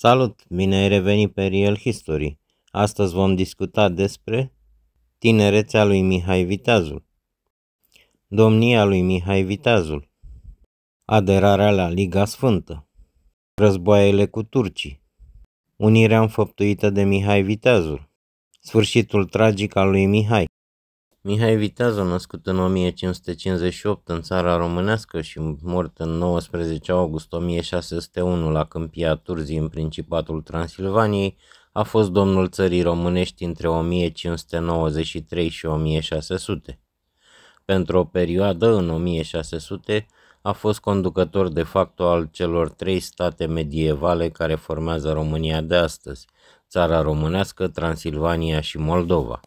Salut! Bine ai revenit pe Real History! Astăzi vom discuta despre tinerețea lui Mihai Viteazul, domnia lui Mihai Viteazul, aderarea la Liga Sfântă, războaiele cu turcii, unirea înfăptuită de Mihai Viteazul, sfârșitul tragic al lui Mihai. Mihai Viteazul, născut în 1558 în țara românească și mort în 19 august 1601 la Câmpia Turzii în Principatul Transilvaniei, a fost domnul țării românești între 1593 și 1600. Pentru o perioadă, în 1600, a fost conducător de facto al celor trei state medievale care formează România de astăzi, țara românească, Transilvania și Moldova.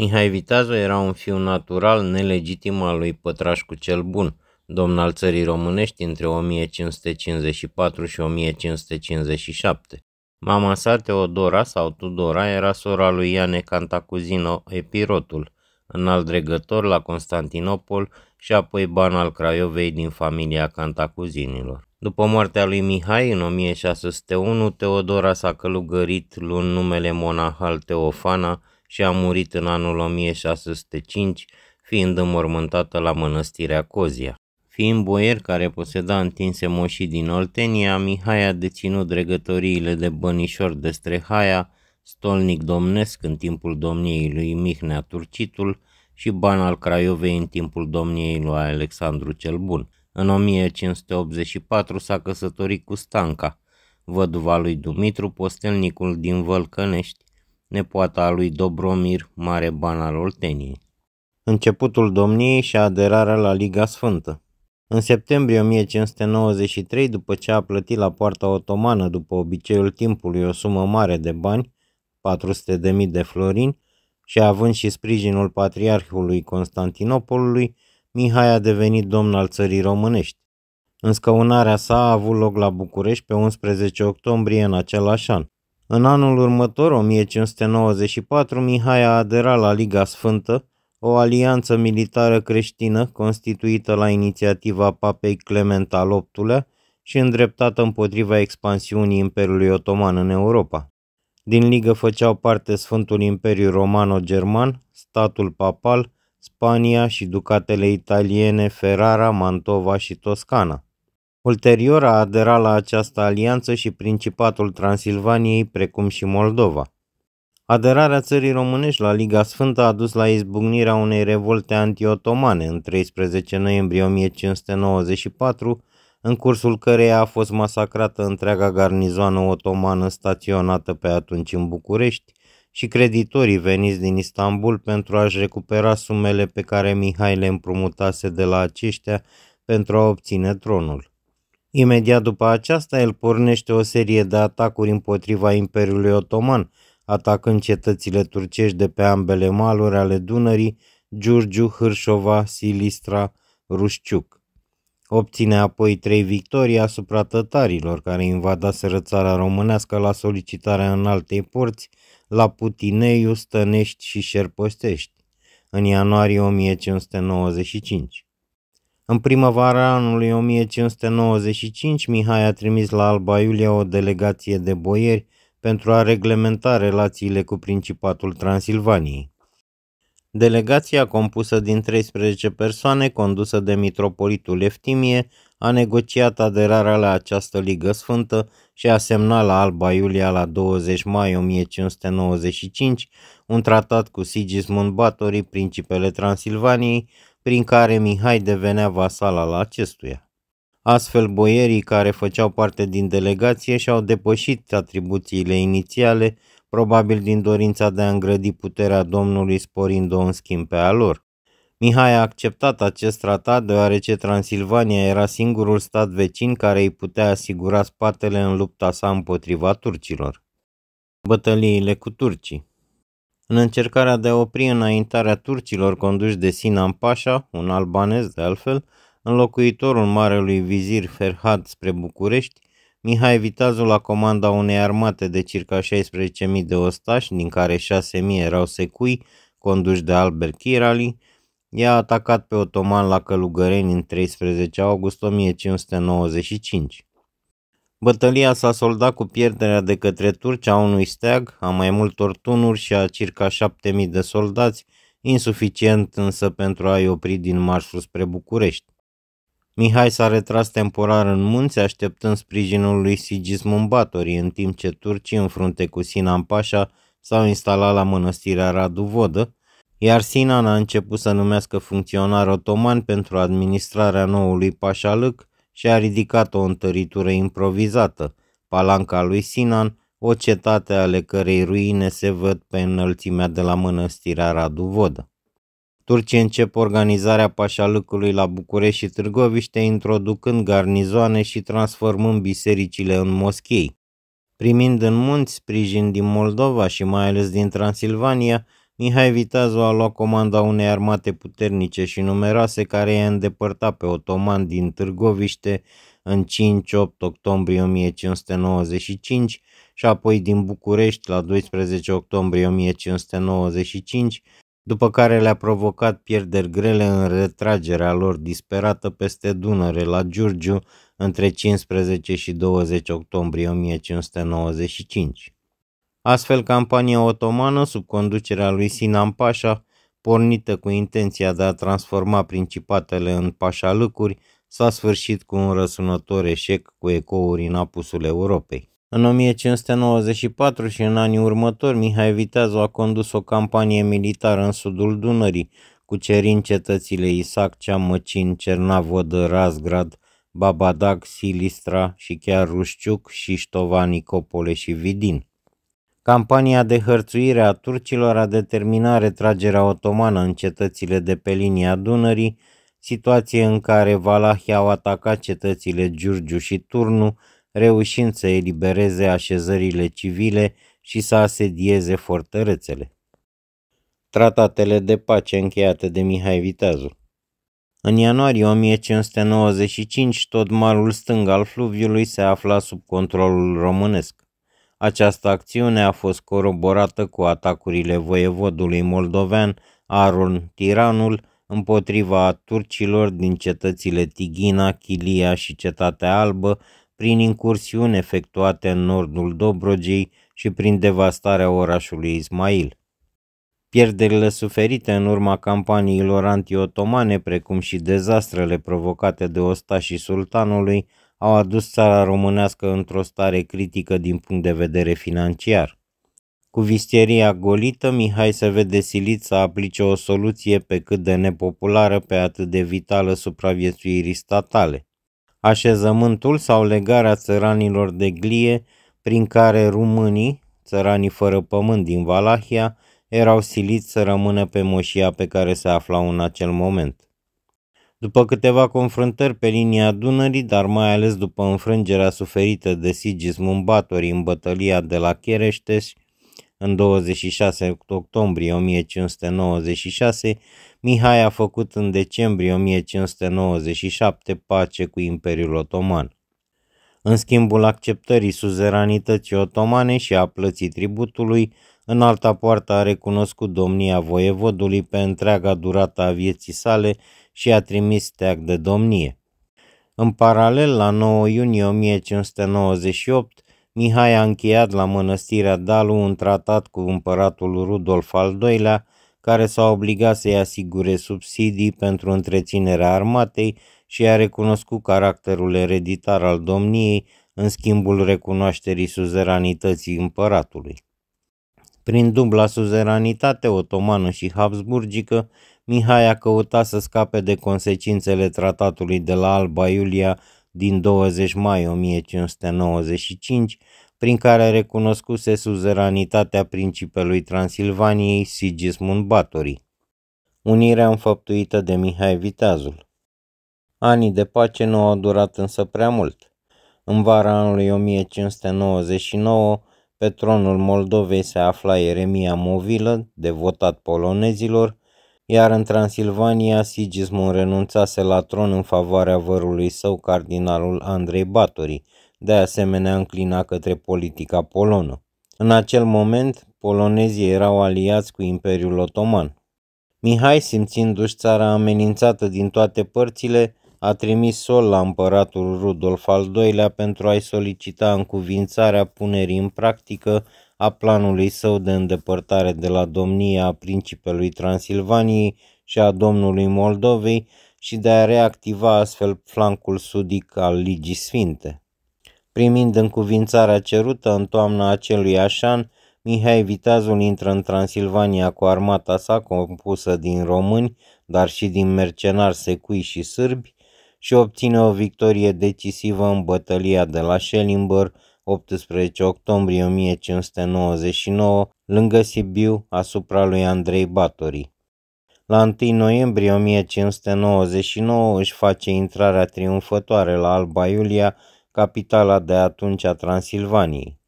Mihai Viteazu era un fiu natural nelegitim al lui Pătrașcu cel Bun, domn al țării românești între 1554 și 1557. Mama sa, Teodora sau Tudora, era sora lui Iane Cantacuzino Epirotul, înalt regător la Constantinopol și apoi ban al Craiovei din familia Cantacuzinilor. După moartea lui Mihai în 1601, Teodora s-a călugărit luând numele monahal Teofana, și a murit în anul 1605, fiind înmormântată la mănăstirea Cozia. Fiind boier care poseda întinse moșii din Oltenia, Mihai a deținut regătoriile de bănișor de Strehaia, stolnic domnesc în timpul domniei lui Mihnea Turcitul și ban al Craiovei în timpul domniei lui Alexandru cel Bun. În 1584 s-a căsătorit cu Stanca, văduva lui Dumitru, postelnicul din Vălcănești, nepoata lui Dobromir, mare ban al Olteniei. Începutul domniei și aderarea la Liga Sfântă. În septembrie 1593, după ce a plătit la poarta otomană după obiceiul timpului o sumă mare de bani, 400.000 de florini, și având și sprijinul patriarhului Constantinopolului, Mihai a devenit domn al țării românești. Înscăunarea sa a avut loc la București pe 11 octombrie în același an. În anul următor, 1594, Mihai a aderat la Liga Sfântă, o alianță militară creștină constituită la inițiativa papei Clement al VIII-lea și îndreptată împotriva expansiunii Imperiului Otoman în Europa. Din ligă făceau parte Sfântul Imperiu Romano-German, statul papal, Spania și ducatele italiene Ferrara, Mantova și Toscana. Ulterior a aderat la această alianță și Principatul Transilvaniei, precum și Moldova. Aderarea țării românești la Liga Sfântă a dus la izbucnirea unei revolte antiotomane în 13 noiembrie 1594, în cursul căreia a fost masacrată întreaga garnizoană otomană staționată pe atunci în București și creditorii veniți din Istanbul pentru a-și recupera sumele pe care Mihai le împrumutase de la aceștia pentru a obține tronul. Imediat după aceasta, el pornește o serie de atacuri împotriva Imperiului Otoman, atacând cetățile turcești de pe ambele maluri ale Dunării, Giurgiu, Hârșova, Silistra, Rușciuc. Obține apoi trei victorii asupra tătarilor care invadaseră țara românească la solicitarea în alte porți, la Putineiu, Stănești și Șerpostești, în ianuarie 1595. În primăvara anului 1595, Mihai a trimis la Alba Iulia o delegație de boieri pentru a reglementa relațiile cu Principatul Transilvaniei. Delegația compusă din 13 persoane, condusă de mitropolitul Eftimie, a negociat aderarea la această Ligă Sfântă și a semnat la Alba Iulia la 20 mai 1595 un tratat cu Sigismund Batori, principele Transilvaniei, prin care Mihai devenea vasal al acestuia. Astfel, boierii care făceau parte din delegație și-au depășit atribuțiile inițiale, probabil din dorința de a îngrădi puterea domnului sporind-o în schimb pe a lor. Mihai a acceptat acest tratat deoarece Transilvania era singurul stat vecin care îi putea asigura spatele în lupta sa împotriva turcilor. Bătăliile cu turcii în încercarea de a opri înaintarea turcilor conduși de Sinan Pașa, un albanez de altfel, înlocuitorul marelui vizir Ferhad spre București, Mihai Viteazul la comanda unei armate de circa 16.000 de ostași, din care 6.000 erau secui, conduși de Albert Kirali, i-a atacat pe otoman la Călugăreni în 13 august 1595. Bătălia s-a soldat cu pierderea de către turci a unui steag, a mai multor tunuri și a circa 7000 de soldați, insuficient însă pentru a-i opri din marșul spre București. Mihai s-a retras temporar în munți, așteptând sprijinul lui Sigismund Batori, în timp ce turcii, în frunte cu Sinan Pașa, s-au instalat la mănăstirea Radu Vodă, iar Sinan a început să numească funcționar otoman pentru administrarea noului pașalâc, și a ridicat o întăritură improvizată, palanca lui Sinan, o cetate ale cărei ruine se văd pe înălțimea de la mănăstirea Radu Vodă. Turcii încep organizarea pașalâcului la București și Târgoviște, introducând garnizoane și transformând bisericile în moschei. Primind în munți sprijin din Moldova și mai ales din Transilvania, Mihai Viteazu a luat comanda unei armate puternice și numeroase care i-a îndepărtat pe otoman din Târgoviște în 5-8 octombrie 1595 și apoi din București la 12 octombrie 1595, după care le-a provocat pierderi grele în retragerea lor disperată peste Dunăre la Giurgiu între 15 și 20 octombrie 1595. Astfel, campania otomană, sub conducerea lui Sinan Pașa, pornită cu intenția de a transforma principatele în pașalâcuri, s-a sfârșit cu un răsunător eșec cu ecouri în apusul Europei. În 1594 și în anii următori, Mihai Viteazu a condus o campanie militară în sudul Dunării, cucerind cetățile Isaccea, Ceamăcin, Cernavodă, Razgrad, Babadac, Silistra și chiar Rușciuc, Șiștova, Nicopole și Vidin. Campania de hărțuire a turcilor a determinat retragerea otomană în cetățile de pe linia Dunării, situație în care valahii au atacat cetățile Giurgiu și Turnu, reușind să elibereze așezările civile și să asedieze fortărețele. Tratatele de pace încheiate de Mihai Viteazu În ianuarie 1595, tot malul stâng al fluviului se afla sub controlul românesc. Această acțiune a fost coroborată cu atacurile voievodului moldovean Aron Tiranul împotriva turcilor din cetățile Tighina, Chilia și Cetatea Albă, prin incursiuni efectuate în nordul Dobrogei și prin devastarea orașului Ismail. Pierderile suferite în urma campaniilor antiotomane, precum și dezastrele provocate de ostașii sultanului, au adus țara românească într-o stare critică din punct de vedere financiar. Cu visteria golită, Mihai se vede silit să aplice o soluție pe cât de nepopulară pe atât de vitală supraviețuirii statale. Așezământul sau legarea țăranilor de glie prin care românii, țăranii fără pământ din Valahia, erau siliți să rămână pe moșia pe care se aflau în acel moment. După câteva confruntări pe linia Dunării, dar mai ales după înfrângerea suferită de Sigismund Batorii în bătălia de la Chereșteș, în 26 octombrie 1596, Mihai a făcut în decembrie 1597 pace cu Imperiul Otoman. În schimbul acceptării suzeranității otomane și a plății tributului, în alta poartă a recunoscut domnia voievodului pe întreaga durată a vieții sale și a trimis steag de domnie. În paralel, la 9 iunie 1598, Mihai a încheiat la mănăstirea Dalu un tratat cu împăratul Rudolf al II-lea, care s-a obligat să-i asigure subsidii pentru întreținerea armatei și a recunoscut caracterul ereditar al domniei în schimbul recunoașterii suzeranității împăratului. Prin dubla suzeranitate otomană și habsburgică, Mihai a căutat să scape de consecințele tratatului de la Alba Iulia din 20 mai 1595, prin care recunoscuse suzeranitatea principelui Transilvaniei Sigismund Batori, Unirea înfăptuită de Mihai Viteazul. Anii de pace nu au durat însă prea mult. În vara anului 1599, pe tronul Moldovei se afla Eremia Movilă, devotat polonezilor, iar în Transilvania Sigismund renunțase la tron în favoarea vărului său cardinalul Andrei Batori, de asemenea înclina către politica polonă. În acel moment, polonezii erau aliați cu Imperiul Otoman. Mihai, simțindu-și țara amenințată din toate părțile, a trimis sol la împăratul Rudolf al II-lea pentru a-i solicita încuvințarea punerii în practică a planului său de îndepărtare de la domnia a principelui Transilvaniei și a domnului Moldovei și de a reactiva astfel flancul sudic al Ligii Sfinte. Primind încuvințarea cerută în toamna acelui așan, Mihai Viteazul intră în Transilvania cu armata sa compusă din români, dar și din mercenari secui și sârbi, și obține o victorie decisivă în bătălia de la Schellenberg, 18 octombrie 1599, lângă Sibiu, asupra lui Andrei Batori. La 1 noiembrie 1599 își face intrarea triumfătoare la Alba Iulia, capitala de atunci a Transilvaniei.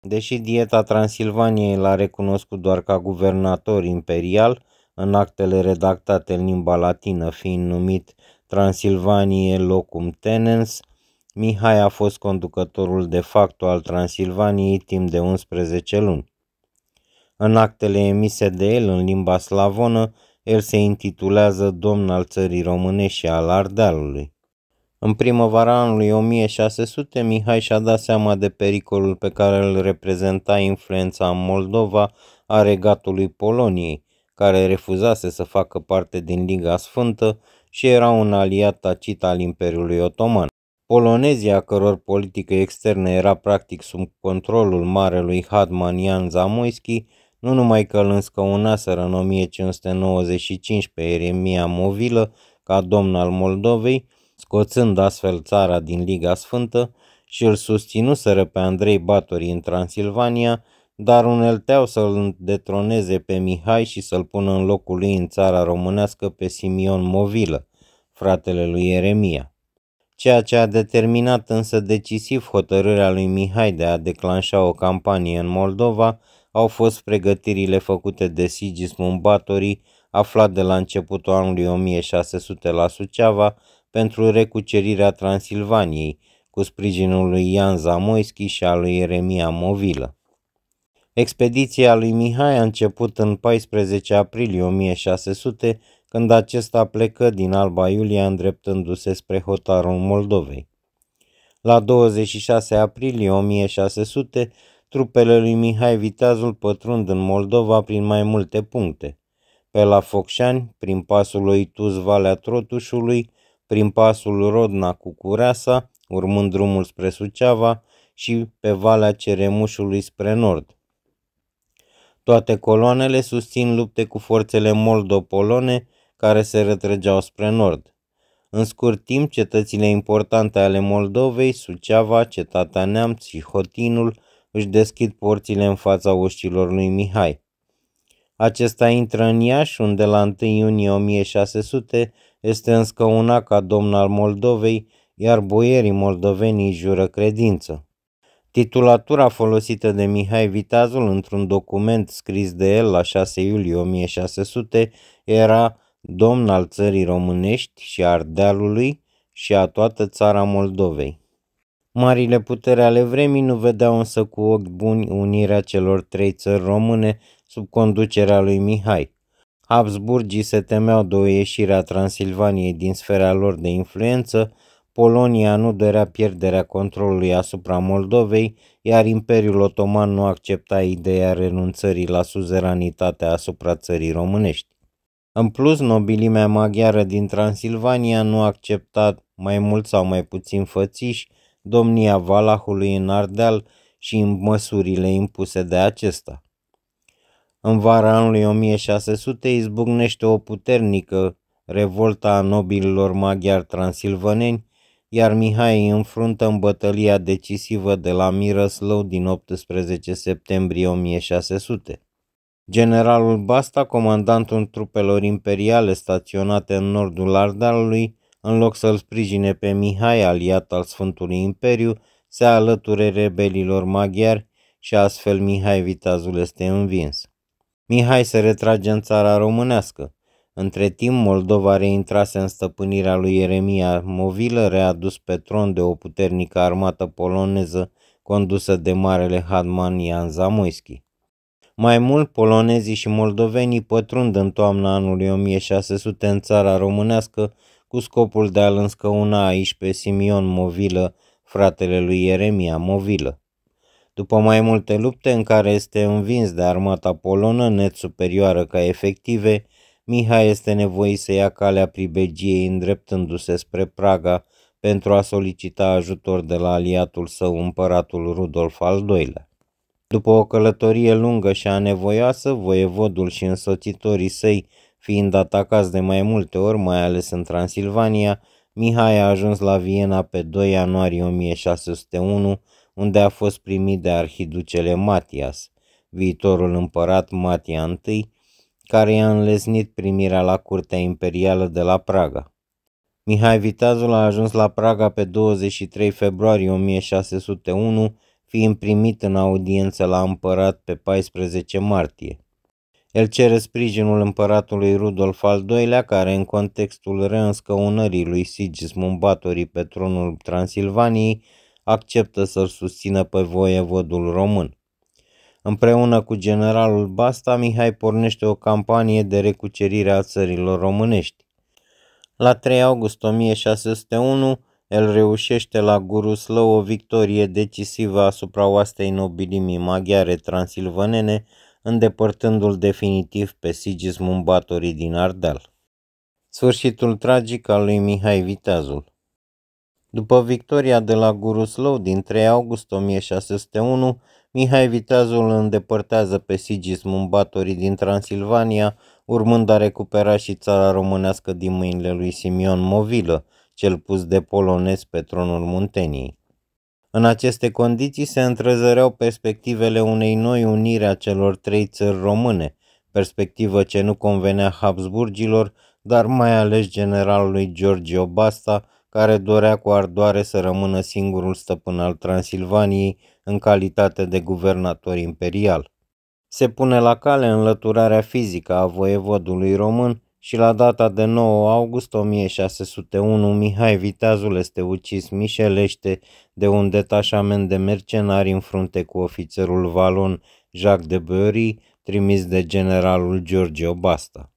Deși dieta Transilvaniei l-a recunoscut doar ca guvernator imperial, în actele redactate în limba latină fiind numit Transilvanie locum tenens, Mihai a fost conducătorul de facto al Transilvaniei timp de 11 luni. În actele emise de el în limba slavonă, el se intitulează domn al țării române și al Ardealului. În primăvara anului 1600, Mihai și-a dat seama de pericolul pe care îl reprezenta influența în Moldova a regatului Poloniei, care refuzase să facă parte din Liga Sfântă și era un aliat tacit al Imperiului Otoman. Polonezii, a căror politică externă era practic sub controlul marelui Hadman Ian Zamoyski, nu numai că îl înscăunaseră în 1595 pe Eremia Movilă ca domn al Moldovei, scoțând astfel țara din Liga Sfântă, și îl susținuseră pe Andrei Batori în Transilvania, dar unelteau să-l detroneze pe Mihai și să-l pună în locul lui în țara românească pe Simion Movilă, fratele lui Eremia ceea ce a determinat însă decisiv hotărârea lui Mihai de a declanșa o campanie în Moldova, au fost pregătirile făcute de Sigismund Batorii, aflat de la începutul anului 1600 la Suceava, pentru recucerirea Transilvaniei, cu sprijinul lui Ian Zamoyski și al lui Eremia Movilă. Expediția lui Mihai a început în 14 aprilie 1600 când acesta plecă din Alba Iulia îndreptându-se spre hotarul Moldovei. La 26 aprilie 1600, trupele lui Mihai Viteazul pătrund în Moldova prin mai multe puncte. Pe la Focșani, prin pasul lui Tuz Valea Trotușului, prin pasul Rodna cu Cureasa, urmând drumul spre Suceava și pe Valea Ceremușului spre nord. Toate coloanele susțin lupte cu forțele moldopolone care se retrăgeau spre nord. În scurt timp, cetățile importante ale Moldovei, Suceava, Cetatea Neamț și Hotinul, își deschid porțile în fața oștilor lui Mihai. Acesta intră în Iași, unde la 1 iunie 1600 este înscăunat ca domn al Moldovei, iar boierii moldovenii jură credință. Titulatura folosită de Mihai Viteazul într-un document scris de el la 6 iulie 1600 era domn al țării românești și Ardealului și a toată țara Moldovei. Marile putere ale vremii nu vedeau însă cu ochi buni unirea celor trei țări române sub conducerea lui Mihai. Habsburgii se temeau de o ieșire a Transilvaniei din sfera lor de influență, Polonia nu dorea pierderea controlului asupra Moldovei, iar Imperiul Otoman nu accepta ideea renunțării la suzeranitatea asupra țării românești. În plus, nobilimea maghiară din Transilvania nu a acceptat, mai mult sau mai puțin fățiși, domnia Valahului în Ardeal și în măsurile impuse de acesta. În vara anului 1600 izbucnește o puternică revolta a nobililor maghiari transilvaneni, iar Mihai îi înfruntă în bătălia decisivă de la Mirăslău din 18 septembrie 1600. Generalul Basta, comandantul trupelor imperiale staționate în nordul Ardealului, în loc să-l sprijine pe Mihai, aliat al Sfântului Imperiu, se alăture rebelilor maghiari și astfel Mihai Viteazul este învins. Mihai se retrage în țara românească. Între timp, Moldova reintrase în stăpânirea lui Ieremia Movilă, readus pe tron de o puternică armată poloneză condusă de marele Hadman Ian Zamoyski. Mai mult, polonezii și moldovenii pătrund în toamna anului 1600 în țara românească cu scopul de a-l înscăuna aici pe Simion Movilă, fratele lui Ieremia Movilă. După mai multe lupte în care este învins de armata polonă net superioară ca efective, Mihai este nevoit să ia calea pribegiei îndreptându-se spre Praga pentru a solicita ajutor de la aliatul său împăratul Rudolf al II-lea. După o călătorie lungă și anevoioasă, voievodul și însoțitorii săi fiind atacați de mai multe ori, mai ales în Transilvania, Mihai a ajuns la Viena pe 2 ianuarie 1601, unde a fost primit de arhiducele Matias, viitorul împărat Matia I, care i-a înlesnit primirea la curtea imperială de la Praga. Mihai Viteazul a ajuns la Praga pe 23 februarie 1601 fiind primit în audiență la împărat pe 14 martie. El cere sprijinul împăratului Rudolf al II-lea, care în contextul reînscăunării lui Sigismund Batorii pe tronul Transilvaniei, acceptă să-l susțină pe voievodul român. Împreună cu generalul Basta, Mihai pornește o campanie de recucerire a țărilor românești. La 3 august 1601, el reușește la Guruslău o victorie decisivă asupra oastei nobilimii maghiare transilvanene, îndepărtându-l definitiv pe Sigismund Batorii din Ardal. Sfârșitul tragic al lui Mihai Viteazul După victoria de la Guruslău din 3 august 1601, Mihai Viteazul îndepărtează pe Sigismund Batorii din Transilvania, urmând a recupera și țara românească din mâinile lui Simion Movilă, cel pus de polonez pe tronul Munteniei. În aceste condiții se întrezăreau perspectivele unei noi unire a celor trei țări române, perspectivă ce nu convenea Habsburgilor, dar mai ales generalului Giorgio Basta, care dorea cu ardoare să rămână singurul stăpân al Transilvaniei în calitate de guvernator imperial. Se pune la cale înlăturarea fizică a voievodului român, și la data de 9 august 1601 Mihai Viteazul este ucis mișelește de un detașament de mercenari în frunte cu ofițerul valon Jacques de Bury, trimis de generalul George Obasta.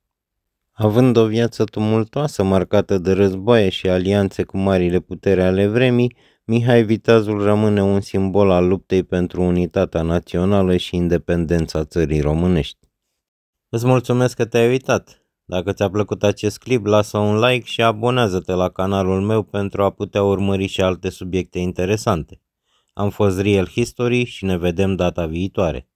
Având o viață tumultoasă marcată de războaie și alianțe cu marile putere ale vremii, Mihai Viteazul rămâne un simbol al luptei pentru unitatea națională și independența țării românești. Îți mulțumesc că te-ai uitat! Dacă ți-a plăcut acest clip, lasă un like și abonează-te la canalul meu pentru a putea urmări și alte subiecte interesante. Am fost Real History și ne vedem data viitoare.